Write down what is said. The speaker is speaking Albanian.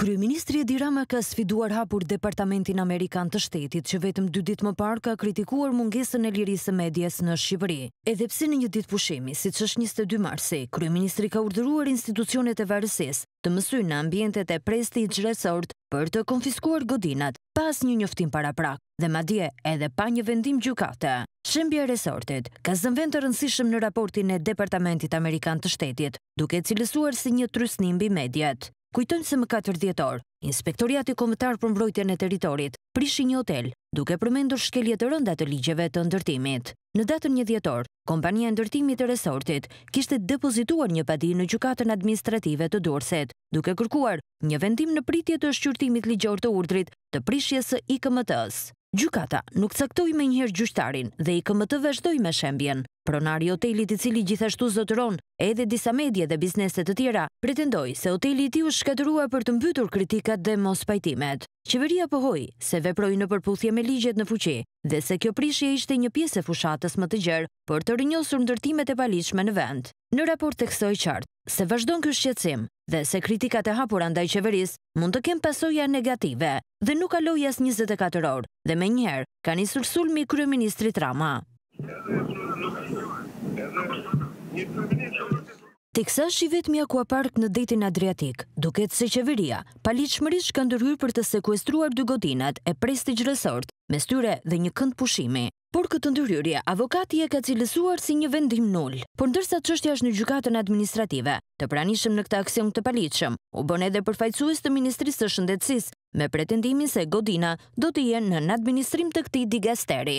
Kryeministri Edi Rama ka sfiduar hapur Departamentin Amerikan të shtetit që vetëm dy ditë më parë ka kritikuar mungesën e lirisë e medjes në Shqipëri. Edhe pse në një ditë pushimi, si që është 22 marse, Kryeministri ka urdhëruar institucionet e varësis të mësyn në ambjentet e presti i gjresort për të konfiskuar godinat pas një njoftim para prak dhe madje edhe pa një vendim gjukate. Shembja e resortit ka zënë vend të rëndësishëm në raportin e Departamentit Amerikan të Shtetit, duke cilësuar si një trysnim mbi mediat. Kujtojmë se më 4 djetor, inspektoriati i për mbrojtjen e teritorit prishi një hotel, duke përmendur shkelje të rënda të ligjeve të ndërtimit. Në datën një djetor, kompania ndërtimit të resortit kishte depozituar një padi në gjukatën administrative të dorset, duke kërkuar një vendim në pritje të shqyrtimit ligjor të urdrit të prishjes ikmt këmëtës. Gjukata nuk caktoj me njëherë gjushtarin dhe i këmëtë me shembjen. Pronari hotelit i cili gjithashtu zotëron edhe disa medje dhe bizneset të tjera, pretendoj se hoteli ti u shkaterua për të mbytur kritikat dhe mos pajtimet. Qeveria pëhoj se veproj në përpudhje me ligjet në fuqi, dhe se kjo prishje ishte një pjesë e fushatës më të gjerë për të rënjosur ndërtimet e palishme në vend. Në raport të kësoj qartë, se vazhdon kjo shqecim dhe se kritikat e hapur andaj qeveris mund të kemë pasoja negative dhe nuk aloj as 24 orë dhe me njëherë ka një sërsulmi kryeministri trama. Teksa shivet mja kua park në detin Adriatik, duket se qeveria, palit shmërish ka ndërhyr për të sekuestruar dy godinat e presti gjresort, me styre dhe një kënd pushimi. Por këtë ndërryrje, avokati e ka cilësuar si një vendim nul. Por ndërsa të qështja është në gjukatën administrative, të pranishëm në këta aksion të palitëshëm, u bën edhe përfajtësues të Ministrisë të Shëndetsis, me pretendimin se Godina do të jenë në administrim të këti digasteri.